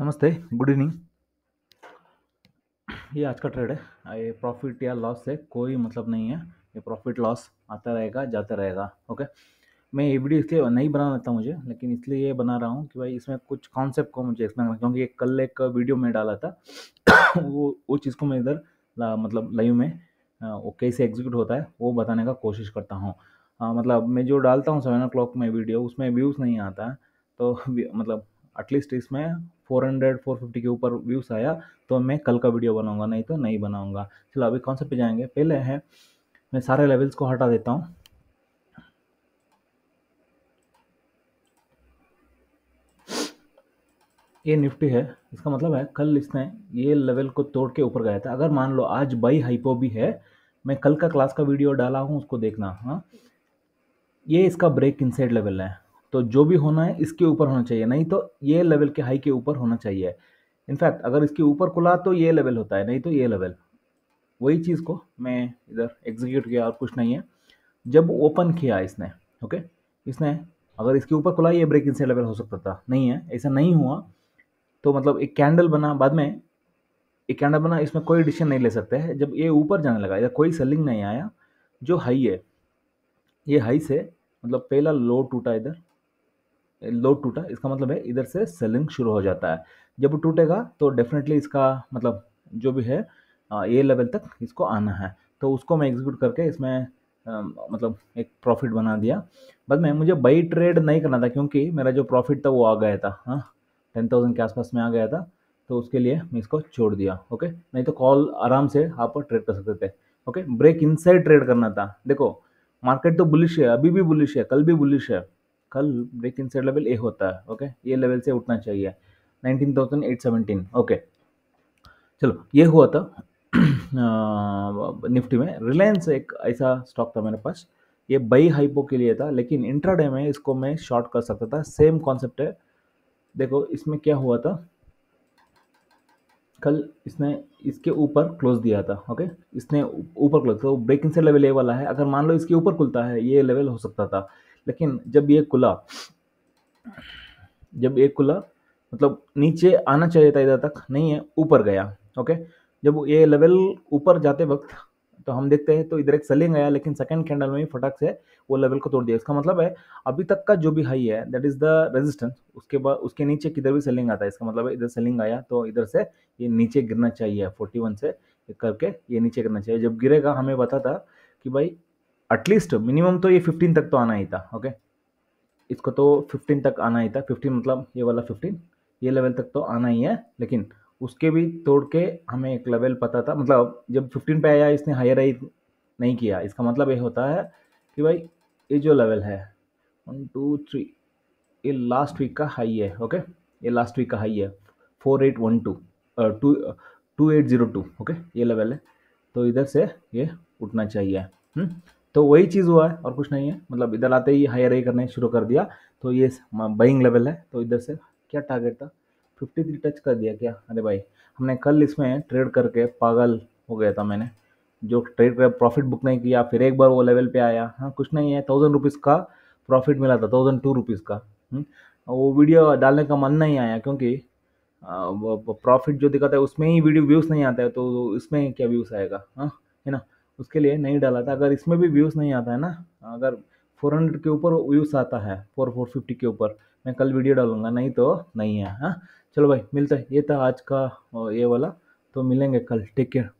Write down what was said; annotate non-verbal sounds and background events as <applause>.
नमस्ते good evening ये आज का ट्रेड है ये प्रॉफिट या लॉस से कोई मतलब नहीं है ये प्रॉफिट लॉस आता रहेगा जाता रहेगा ओके मैं ये वीडियो इसलिए नहीं बना लेता मुझे लेकिन इसलिए ये बना रहा हूँ कि भाई इसमें कुछ कॉन्सेप्ट को मुझे एक्सप्लेन करना क्योंकि कल एक वीडियो में डाला था <coughs> वो वो चीज़ को मैं इधर मतलब लाइव में वो कैसे एग्जीक्यूट होता है वो बताने का कोशिश करता हूँ मतलब मैं जो डालता हूँ सेवन ओ क्लॉक में वीडियो उसमें व्यूज़ नहीं आता है तो मतलब एटलीस्ट इसमें फोर हंड्रेड फोर फिफ्टी के ऊपर व्यूज़ आया तो मैं कल का वीडियो बनाऊंगा नहीं तो नहीं बनाऊंगा चलो अभी कौन से पे जाएंगे पहले है मैं सारे लेवल्स को हटा देता हूँ ये निफ्टी है इसका मतलब है कल इसने ये लेवल को तोड़ के ऊपर गया था अगर मान लो आज बाई हाइपो भी है मैं कल का क्लास का वीडियो डाला हूँ उसको देखना हाँ ये इसका ब्रेक इनसाइड लेवल है तो जो भी होना है इसके ऊपर होना चाहिए नहीं तो ये लेवल के हाई के ऊपर होना चाहिए इनफैक्ट अगर इसके ऊपर खुला तो ये लेवल होता है नहीं तो ये लेवल वही चीज़ को मैं इधर एग्जीक्यूट किया और कुछ नहीं है जब ओपन किया इसने ओके इसने अगर इसके ऊपर खुला ये ब्रेक इनसे लेवल हो सकता था नहीं है ऐसा नहीं हुआ तो मतलब एक कैंडल बना बाद में एक कैंडल बना इसमें कोई डिसीजन नहीं ले सकते हैं जब ये ऊपर जाने लगा इधर कोई सेलिंग नहीं आया जो हाई है ये हाई से मतलब पहला लो टूटा इधर लोड टूटा इसका मतलब है इधर से सेलिंग शुरू हो जाता है जब वो टूटेगा तो डेफिनेटली इसका मतलब जो भी है ए लेवल तक इसको आना है तो उसको मैं एग्जीक्यूट करके इसमें आ, मतलब एक प्रॉफिट बना दिया बस मैं मुझे बाई ट्रेड नहीं करना था क्योंकि मेरा जो प्रॉफिट था वो आ गया था हाँ टेन थाउजेंड के आसपास में आ गया था तो उसके लिए मैं इसको छोड़ दिया ओके नहीं तो कॉल आराम से आप ट्रेड कर सकते थे ओके ब्रेक इनसाइड ट्रेड करना था देखो मार्केट तो बुलिश है अभी भी बुलिश है कल भी बुलिश है कल ब्रेक इन साइड लेवल ए होता है ओके ये लेवल से उठना चाहिए नाइनटीन थाउजेंड एट ओके चलो ये हुआ था <clears throat> निफ्टी में रिलायंस एक ऐसा स्टॉक था मेरे पास ये बई हाइपो के लिए था लेकिन इंट्राडे में इसको मैं शॉर्ट कर सकता था सेम कॉन्सेप्ट है देखो इसमें क्या हुआ था कल इसने इसके ऊपर क्लोज दिया था ओके इसने ऊपर क्लोज तो ब्रेकिंग से लेवल ये वाला है अगर मान लो इसके ऊपर खुलता है ये लेवल हो सकता था लेकिन जब ये खुला जब ये खुला मतलब नीचे आना चाहिए था इधर तक नहीं है ऊपर गया ओके जब ये लेवल ऊपर जाते वक्त तो हम देखते हैं तो इधर एक सेलिंग आया लेकिन सेकंड कैंडल में ही फटक से वो लेवल को तोड़ दिया इसका मतलब है अभी तक का जो भी हाई है दैट इज द रेजिस्टेंस उसके बाद उसके नीचे किधर भी सेलिंग आता है इसका मतलब है इधर सेलिंग आया तो इधर से ये नीचे गिरना चाहिए फोर्टी वन से करके ये नीचे गिरना चाहिए जब गिरेगा हमें पता था कि भाई एटलीस्ट मिनिमम तो ये फिफ्टीन तक तो आना ही था ओके इसको तो फिफ्टीन तक आना ही था फिफ्टीन मतलब ये वाला फिफ्टीन ये लेवल तक तो आना ही है लेकिन उसके भी तोड़ के हमें एक लेवल पता था मतलब जब फिफ्टीन पे आया इसने हायर आई नहीं किया इसका मतलब ये होता है कि भाई ये जो लेवल है वन टू थ्री ये लास्ट वीक का हाई है ओके ये लास्ट वीक का हाई है four eight one two two two eight zero two okay ये लेवल है तो इधर से ये उठना चाहिए हुँ? हम्म? तो वही चीज़ हुआ है और कुछ नहीं है मतलब इधर आते ही हायर ए करने शुरू कर दिया तो ये बाइंग लेवल है तो इधर से क्या टारगेट था फिफ्टी थ्री टच कर दिया क्या अरे भाई हमने कल इसमें ट्रेड करके पागल हो गया था मैंने जो ट्रेड कर प्रॉफिट बुक नहीं किया फिर एक बार वो लेवल पे आया हाँ कुछ नहीं है थाउजेंड रुपीज़ का प्रॉफिट मिला था थाउजेंड टू रुपीज़ का हुँ? हम्म, वो वीडियो डालने का मन नहीं आया क्योंकि प्रॉफिट जो दिखाता है उसमें ही वीडियो व्यूज़ नहीं आता है तो इसमें क्या व्यूज़ आएगा हाँ है ना उसके लिए नहीं डाला था अगर इसमें भी व्यूज़ नहीं आता है ना अगर फोर हंड्रेड के ऊपर व्यूज़ आता है फोर फोर फिफ्टी के ऊपर मैं कल वीडियो डालूंगा नहीं तो नहीं है हाँ चलो भाई मिलते हैं ये था आज का ये वाला तो मिलेंगे कल टेक केयर